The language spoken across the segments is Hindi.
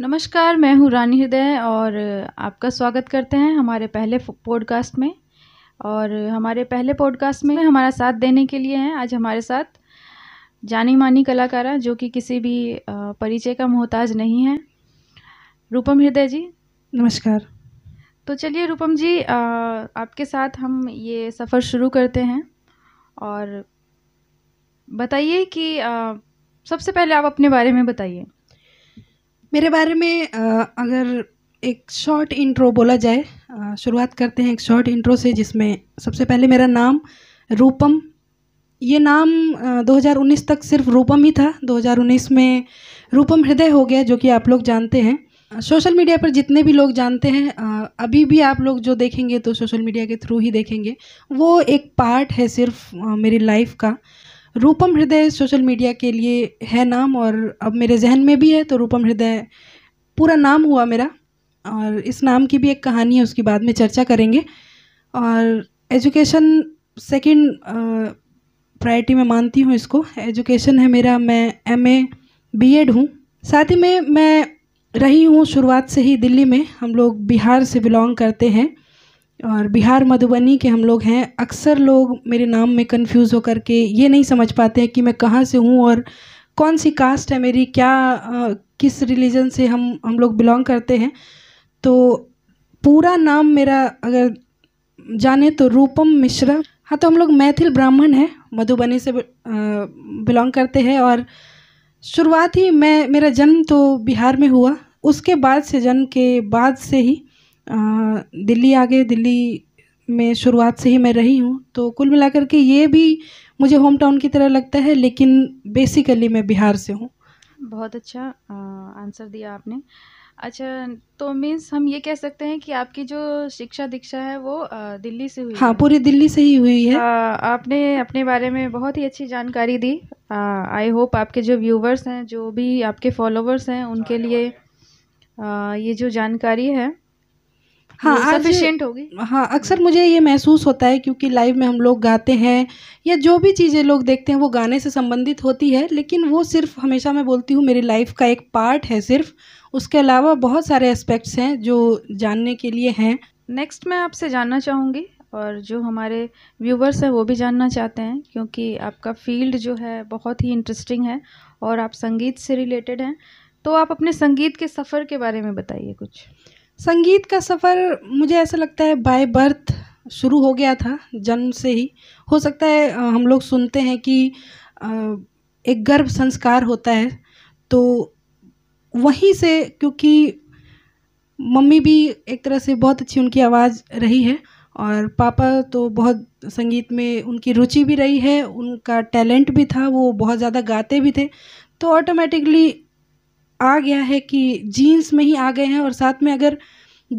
नमस्कार मैं हूँ रानी हृदय और आपका स्वागत करते हैं हमारे पहले पॉडकास्ट में और हमारे पहले पॉडकास्ट में हमारा साथ देने के लिए हैं आज हमारे साथ जानी मानी कलाकारा जो कि किसी भी परिचय का मोहताज नहीं है रूपम हृदय जी नमस्कार तो चलिए रूपम जी आपके साथ हम ये सफ़र शुरू करते हैं और बताइए कि सबसे पहले आप अपने बारे में बताइए मेरे बारे में अगर एक शॉर्ट इंट्रो बोला जाए शुरुआत करते हैं एक शॉर्ट इंट्रो से जिसमें सबसे पहले मेरा नाम रूपम ये नाम 2019 तक सिर्फ रूपम ही था 2019 में रूपम हृदय हो गया जो कि आप लोग जानते हैं सोशल मीडिया पर जितने भी लोग जानते हैं अभी भी आप लोग जो देखेंगे तो सोशल मीडिया के थ्रू ही देखेंगे वो एक पार्ट है सिर्फ मेरी लाइफ का रूपम हृदय सोशल मीडिया के लिए है नाम और अब मेरे जहन में भी है तो रूपम हृदय पूरा नाम हुआ मेरा और इस नाम की भी एक कहानी है उसकी बाद में चर्चा करेंगे और एजुकेशन सेकंड प्रायोरिटी में मानती हूँ इसको एजुकेशन है मेरा मैं एम ए बी एड हूँ साथ ही में मैं रही हूँ शुरुआत से ही दिल्ली में हम लोग बिहार से बिलोंग करते हैं और बिहार मधुबनी के हम लोग हैं अक्सर लोग मेरे नाम में कंफ्यूज होकर के ये नहीं समझ पाते हैं कि मैं कहाँ से हूँ और कौन सी कास्ट है मेरी क्या आ, किस रिलीजन से हम हम लोग बिलोंग करते हैं तो पूरा नाम मेरा अगर जाने तो रूपम मिश्रा हाँ तो हम लोग मैथिल ब्राह्मण हैं मधुबनी से बिलोंग करते हैं और शुरुआत ही मैं मेरा जन्म तो बिहार में हुआ उसके बाद से जन्म के बाद से ही दिल्ली आ गए दिल्ली में शुरुआत से ही मैं रही हूँ तो कुल मिलाकर के ये भी मुझे होम टाउन की तरह लगता है लेकिन बेसिकली मैं बिहार से हूँ बहुत अच्छा आंसर दिया आपने अच्छा तो मीन्स हम ये कह सकते हैं कि आपकी जो शिक्षा दीक्षा है वो दिल्ली से हुई हाँ पूरी दिल्ली से ही हुई है आ, आपने अपने बारे में बहुत ही अच्छी जानकारी दी आई होप आपके जो व्यूवर्स हैं जो भी आपके फॉलोवर्स हैं उनके लिए आ, ये जो जानकारी है हाँ सफिशियंट होगी हाँ अक्सर मुझे ये महसूस होता है क्योंकि लाइव में हम लोग गाते हैं या जो भी चीज़ें लोग देखते हैं वो गाने से संबंधित होती है लेकिन वो सिर्फ हमेशा मैं बोलती हूँ मेरी लाइफ का एक पार्ट है सिर्फ उसके अलावा बहुत सारे एस्पेक्ट्स हैं जो जानने के लिए हैं नेक्स्ट मैं आपसे जानना चाहूँगी और जो हमारे व्यूवर्स हैं वो भी जानना चाहते हैं क्योंकि आपका फील्ड जो है बहुत ही इंटरेस्टिंग है और आप संगीत से रिलेटेड हैं तो आप अपने संगीत के सफ़र के बारे में बताइए कुछ संगीत का सफ़र मुझे ऐसा लगता है बाय बर्थ शुरू हो गया था जन्म से ही हो सकता है हम लोग सुनते हैं कि एक गर्भ संस्कार होता है तो वहीं से क्योंकि मम्मी भी एक तरह से बहुत अच्छी उनकी आवाज़ रही है और पापा तो बहुत संगीत में उनकी रुचि भी रही है उनका टैलेंट भी था वो बहुत ज़्यादा गाते भी थे तो ऑटोमेटिकली आ गया है कि जीन्स में ही आ गए हैं और साथ में अगर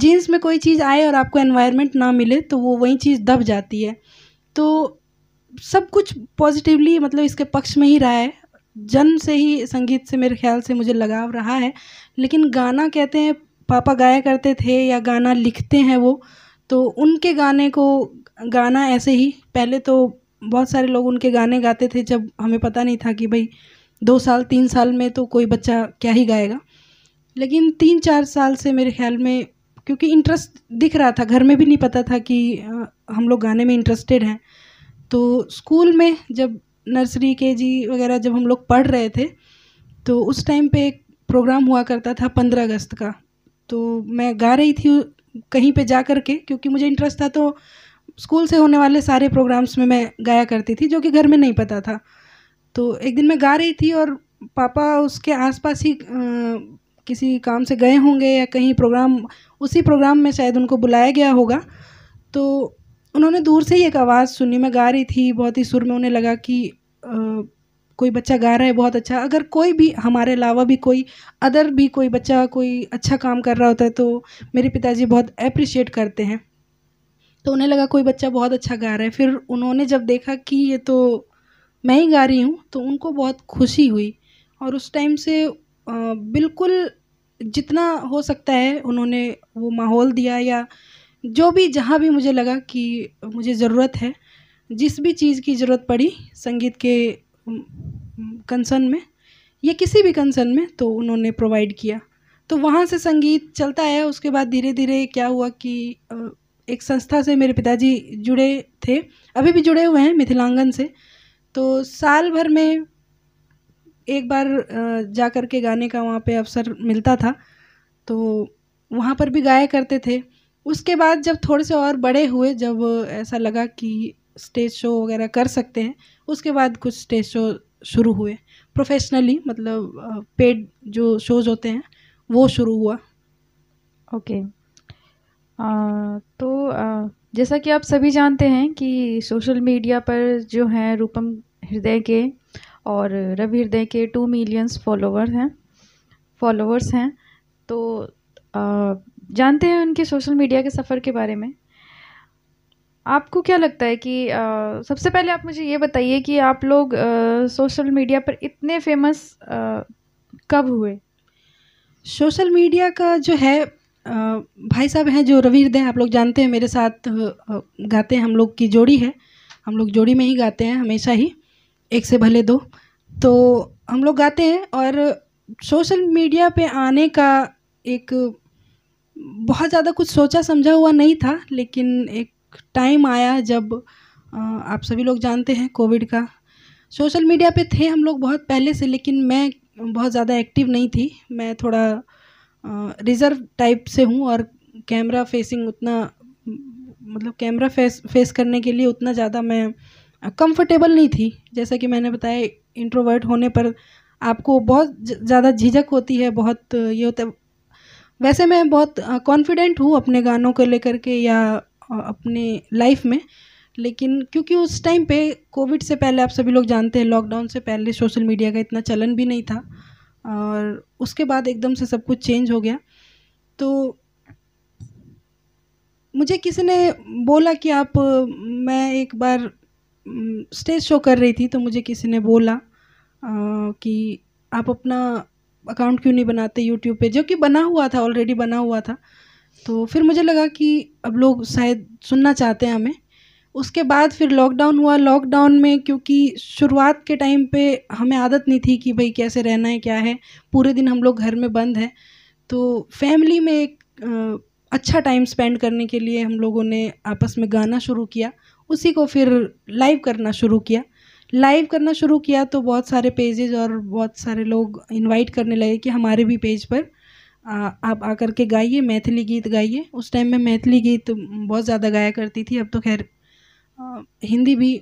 जीन्स में कोई चीज़ आए और आपको एनवायरनमेंट ना मिले तो वो वही चीज़ दब जाती है तो सब कुछ पॉजिटिवली मतलब इसके पक्ष में ही रहा है जन्म से ही संगीत से मेरे ख्याल से मुझे लगाव रहा है लेकिन गाना कहते हैं पापा गाया करते थे या गाना लिखते हैं वो तो उनके गाने को गाना ऐसे ही पहले तो बहुत सारे लोग उनके गाने गाते थे जब हमें पता नहीं था कि भाई दो साल तीन साल में तो कोई बच्चा क्या ही गाएगा लेकिन तीन चार साल से मेरे ख्याल में क्योंकि इंटरेस्ट दिख रहा था घर में भी नहीं पता था कि हम लोग गाने में इंटरेस्टेड हैं तो स्कूल में जब नर्सरी के जी वगैरह जब हम लोग पढ़ रहे थे तो उस टाइम पे एक प्रोग्राम हुआ करता था पंद्रह अगस्त का तो मैं गा रही थी कहीं पे जा कर के क्योंकि मुझे इंटरेस्ट था तो स्कूल से होने वाले सारे प्रोग्राम्स में मैं गाया करती थी जो कि घर में नहीं पता था तो एक दिन मैं गा रही थी और पापा उसके आसपास ही किसी काम से गए होंगे या कहीं प्रोग्राम उसी प्रोग्राम में शायद उनको बुलाया गया होगा तो उन्होंने दूर से ही एक आवाज़ सुनी मैं गा रही थी बहुत ही सुर में उन्हें लगा कि आ, कोई बच्चा गा रहा है बहुत अच्छा अगर कोई भी हमारे अलावा भी कोई अदर भी कोई बच्चा कोई अच्छा काम कर रहा होता है तो मेरे पिताजी बहुत अप्रिशिएट करते हैं तो उन्हें लगा कोई बच्चा बहुत अच्छा गा रहा है फिर उन्होंने जब देखा कि ये तो मैं ही गा रही हूँ तो उनको बहुत खुशी हुई और उस टाइम से बिल्कुल जितना हो सकता है उन्होंने वो माहौल दिया या जो भी जहाँ भी मुझे लगा कि मुझे ज़रूरत है जिस भी चीज़ की ज़रूरत पड़ी संगीत के कंसर्न में या किसी भी कंसर्न में तो उन्होंने प्रोवाइड किया तो वहाँ से संगीत चलता है उसके बाद धीरे धीरे क्या हुआ कि एक संस्था से मेरे पिताजी जुड़े थे अभी भी जुड़े हुए हैं मिथिलांगन से तो साल भर में एक बार जा कर के गाने का वहाँ पे अवसर मिलता था तो वहाँ पर भी गाया करते थे उसके बाद जब थोड़े से और बड़े हुए जब ऐसा लगा कि स्टेज शो वगैरह कर सकते हैं उसके बाद कुछ स्टेज शो शुरू हुए प्रोफेशनली मतलब पेड जो शोज़ होते हैं वो शुरू हुआ ओके okay. तो जैसा कि आप सभी जानते हैं कि सोशल मीडिया पर जो हैं रूपम हृदय के और रवि हृदय के टू मिलियंस फॉलोवर हैं फॉलोवर्स हैं तो जानते हैं उनके सोशल मीडिया के सफ़र के बारे में आपको क्या लगता है कि आ, सबसे पहले आप मुझे ये बताइए कि आप लोग आ, सोशल मीडिया पर इतने फेमस कब हुए? सोशल मीडिया का जो है भाई साहब हैं जो रवीर दें आप लोग जानते हैं मेरे साथ गाते हैं हम लोग की जोड़ी है हम लोग जोड़ी में ही गाते हैं हमेशा ही एक से भले दो तो हम लोग गाते हैं और सोशल मीडिया पे आने का एक बहुत ज़्यादा कुछ सोचा समझा हुआ नहीं था लेकिन एक टाइम आया जब आप सभी लोग जानते हैं कोविड का सोशल मीडिया पे थे हम लोग बहुत पहले से लेकिन मैं बहुत ज़्यादा एक्टिव नहीं थी मैं थोड़ा रिज़र्व टाइप से हूँ और कैमरा फेसिंग उतना मतलब कैमरा फेस फेस करने के लिए उतना ज़्यादा मैं कंफर्टेबल नहीं थी जैसा कि मैंने बताया इंट्रोवर्ट होने पर आपको बहुत ज़्यादा झिझक होती है बहुत ये होता है वैसे मैं बहुत कॉन्फिडेंट हूँ अपने गानों को लेकर के या अपने लाइफ में लेकिन क्योंकि उस टाइम पे कोविड से पहले आप सभी लोग जानते हैं लॉकडाउन से पहले सोशल मीडिया का इतना चलन भी नहीं था और उसके बाद एकदम से सब कुछ चेंज हो गया तो मुझे किसी ने बोला कि आप मैं एक बार स्टेज शो कर रही थी तो मुझे किसी ने बोला आ, कि आप अपना अकाउंट क्यों नहीं बनाते यूट्यूब पे जो कि बना हुआ था ऑलरेडी बना हुआ था तो फिर मुझे लगा कि अब लोग शायद सुनना चाहते हैं हमें उसके बाद फिर लॉकडाउन हुआ लॉकडाउन में क्योंकि शुरुआत के टाइम पे हमें आदत नहीं थी कि भाई कैसे रहना है क्या है पूरे दिन हम लोग घर में बंद हैं तो फैमिली में एक अच्छा टाइम स्पेंड करने के लिए हम लोगों ने आपस में गाना शुरू किया उसी को फिर लाइव करना शुरू किया लाइव करना शुरू किया तो बहुत सारे पेजेज और बहुत सारे लोग इन्वाइट करने लगे कि हमारे भी पेज पर आ, आप आकर के गाइए मैथिली गीत गाइए उस टाइम में मैथिली गीत बहुत ज़्यादा गाया करती थी अब तो खैर हिंदी भी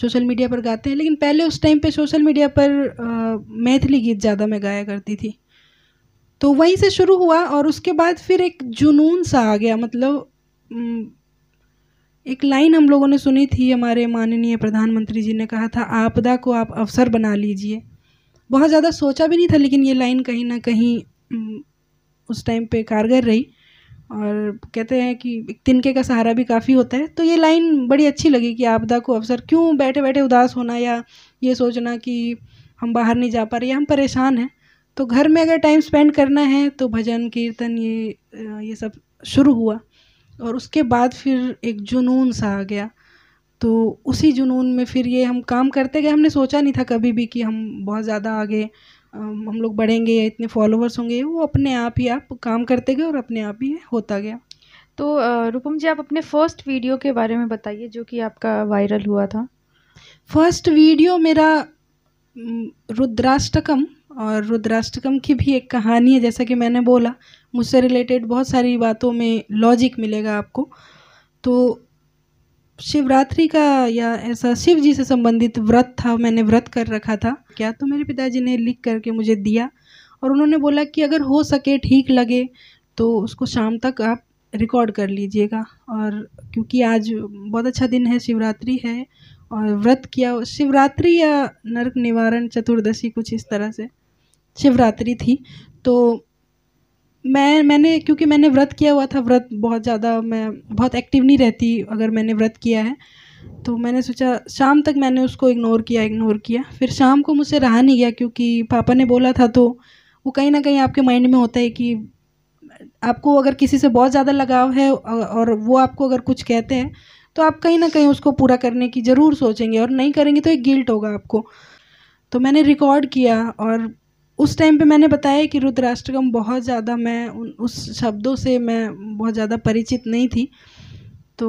सोशल मीडिया पर गाते हैं लेकिन पहले उस टाइम पे सोशल मीडिया पर मैथिली गीत ज़्यादा मैं गाया करती थी तो वहीं से शुरू हुआ और उसके बाद फिर एक जुनून सा आ गया मतलब एक लाइन हम लोगों ने सुनी थी हमारे माननीय प्रधानमंत्री जी ने कहा था आपदा को आप अवसर बना लीजिए बहुत ज़्यादा सोचा भी नहीं था लेकिन ये लाइन कहीं ना कहीं उस टाइम पे कारगर रही और कहते हैं कि तिनके का सहारा भी काफ़ी होता है तो ये लाइन बड़ी अच्छी लगी कि आपदा को अवसर क्यों बैठे बैठे उदास होना या ये सोचना कि हम बाहर नहीं जा पा रहे या हम परेशान हैं तो घर में अगर टाइम स्पेंड करना है तो भजन कीर्तन ये ये सब शुरू हुआ और उसके बाद फिर एक जुनून सा आ गया तो उसी जुनून में फिर ये हम काम करते गए हमने सोचा नहीं था कभी भी कि हम बहुत ज़्यादा आगे हम लोग बढ़ेंगे या इतने फॉलोअर्स होंगे वो अपने आप ही आप काम करते गए और अपने आप ही होता गया तो रुपम जी आप अपने फर्स्ट वीडियो के बारे में बताइए जो कि आपका वायरल हुआ था फर्स्ट वीडियो मेरा रुद्राष्टकम और रुद्राष्टकम की भी एक कहानी है जैसा कि मैंने बोला मुझसे रिलेटेड बहुत सारी बातों में लॉजिक मिलेगा आपको तो शिवरात्रि का या ऐसा शिव जी से संबंधित व्रत था मैंने व्रत कर रखा था क्या तो मेरे पिताजी ने लिख करके मुझे दिया और उन्होंने बोला कि अगर हो सके ठीक लगे तो उसको शाम तक आप रिकॉर्ड कर लीजिएगा और क्योंकि आज बहुत अच्छा दिन है शिवरात्रि है और व्रत किया शिवरात्रि या नरक निवारण चतुर्दशी कुछ इस तरह से शिवरात्रि थी तो मैं मैंने क्योंकि मैंने व्रत किया हुआ था व्रत बहुत ज़्यादा मैं बहुत एक्टिव नहीं रहती अगर मैंने व्रत किया है तो मैंने सोचा शाम तक मैंने उसको इग्नोर किया इग्नोर किया फिर शाम को मुझसे रहा नहीं गया क्योंकि पापा ने बोला था तो वो कहीं ना कहीं आपके माइंड में होता है कि आपको अगर किसी से बहुत ज़्यादा लगाव है और वो आपको अगर कुछ कहते हैं तो आप कहीं ना कहीं उसको पूरा करने की ज़रूर सोचेंगे और नहीं करेंगे तो एक गिल्ट होगा आपको तो मैंने रिकॉर्ड किया और उस टाइम पे मैंने बताया कि रुद्राष्टकम बहुत ज़्यादा मैं उस शब्दों से मैं बहुत ज़्यादा परिचित नहीं थी तो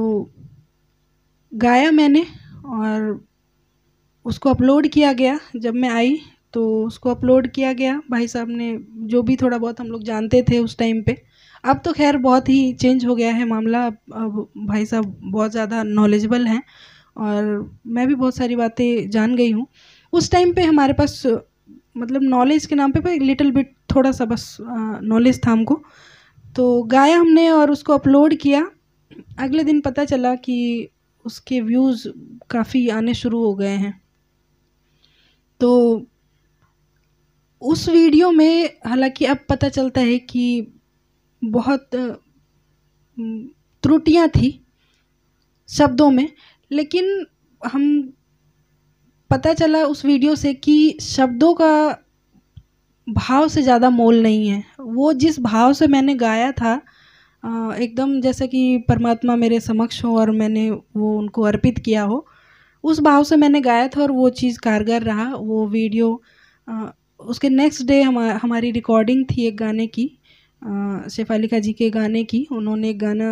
गाया मैंने और उसको अपलोड किया गया जब मैं आई तो उसको अपलोड किया गया भाई साहब ने जो भी थोड़ा बहुत हम लोग जानते थे उस टाइम पे अब तो खैर बहुत ही चेंज हो गया है मामला अब अब भाई साहब बहुत ज़्यादा नॉलेजेबल हैं और मैं भी बहुत सारी बातें जान गई हूँ उस टाइम पे हमारे पास मतलब नॉलेज के नाम पे पर लिटिल बिट थोड़ा सा बस नॉलेज था हमको तो गाया हमने और उसको अपलोड किया अगले दिन पता चला कि उसके व्यूज़ काफ़ी आने शुरू हो गए हैं तो उस वीडियो में हालांकि अब पता चलता है कि बहुत त्रुटियां थी शब्दों में लेकिन हम पता चला उस वीडियो से कि शब्दों का भाव से ज़्यादा मोल नहीं है वो जिस भाव से मैंने गाया था एकदम जैसे कि परमात्मा मेरे समक्ष हो और मैंने वो उनको अर्पित किया हो उस भाव से मैंने गाया था और वो चीज़ कारगर रहा वो वीडियो उसके नेक्स्ट डे हम हमारी रिकॉर्डिंग थी एक गाने की शेफालिका जी के गाने की उन्होंने एक गाना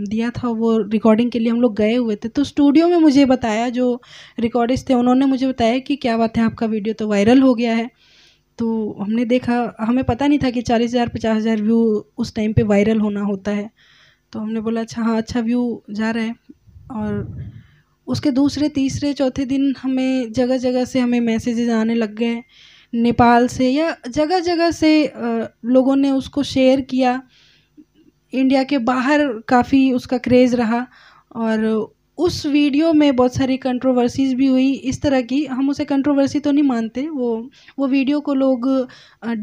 दिया था वो रिकॉर्डिंग के लिए हम लोग गए हुए थे तो स्टूडियो में मुझे बताया जो रिकॉर्डिस्ट थे उन्होंने मुझे बताया कि क्या बात है आपका वीडियो तो वायरल हो गया है तो हमने देखा हमें पता नहीं था कि चालीस हज़ार पचास हज़ार व्यू उस टाइम पे वायरल होना होता है तो हमने बोला अच्छा हाँ अच्छा व्यू जा रहा है और उसके दूसरे तीसरे चौथे दिन हमें जगह जगह से हमें मैसेजेज आने लग गए नेपाल से या जगह जगह से लोगों ने उसको शेयर किया इंडिया के बाहर काफ़ी उसका क्रेज़ रहा और उस वीडियो में बहुत सारी कंट्रोवर्सीज़ भी हुई इस तरह की हम उसे कंट्रोवर्सी तो नहीं मानते वो वो वीडियो को लोग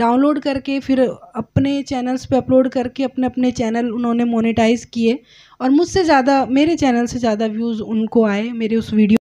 डाउनलोड करके फिर अपने चैनल्स पे अपलोड करके अपने अपने चैनल उन्होंने मोनेटाइज किए और मुझसे ज़्यादा मेरे चैनल से ज़्यादा व्यूज़ उनको आए मेरे उस वीडियो